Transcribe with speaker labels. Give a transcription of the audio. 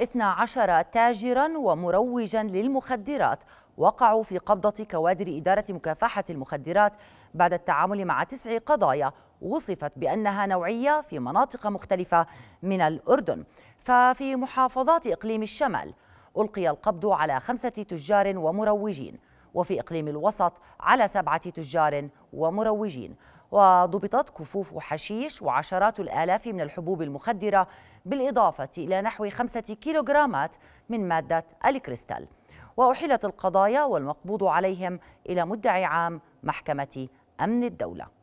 Speaker 1: 12 تاجرا ومروجا للمخدرات وقعوا في قبضة كوادر إدارة مكافحة المخدرات بعد التعامل مع تسع قضايا وصفت بأنها نوعية في مناطق مختلفة من الأردن ففي محافظات إقليم الشمال ألقي القبض على خمسة تجار ومروجين وفي إقليم الوسط على سبعة تجار ومروجين وضبطت كفوف حشيش وعشرات الآلاف من الحبوب المخدرة بالإضافة إلى نحو خمسة كيلوغرامات من مادة الكريستال وأحيلت القضايا والمقبوض عليهم إلى مدعي عام محكمة أمن الدولة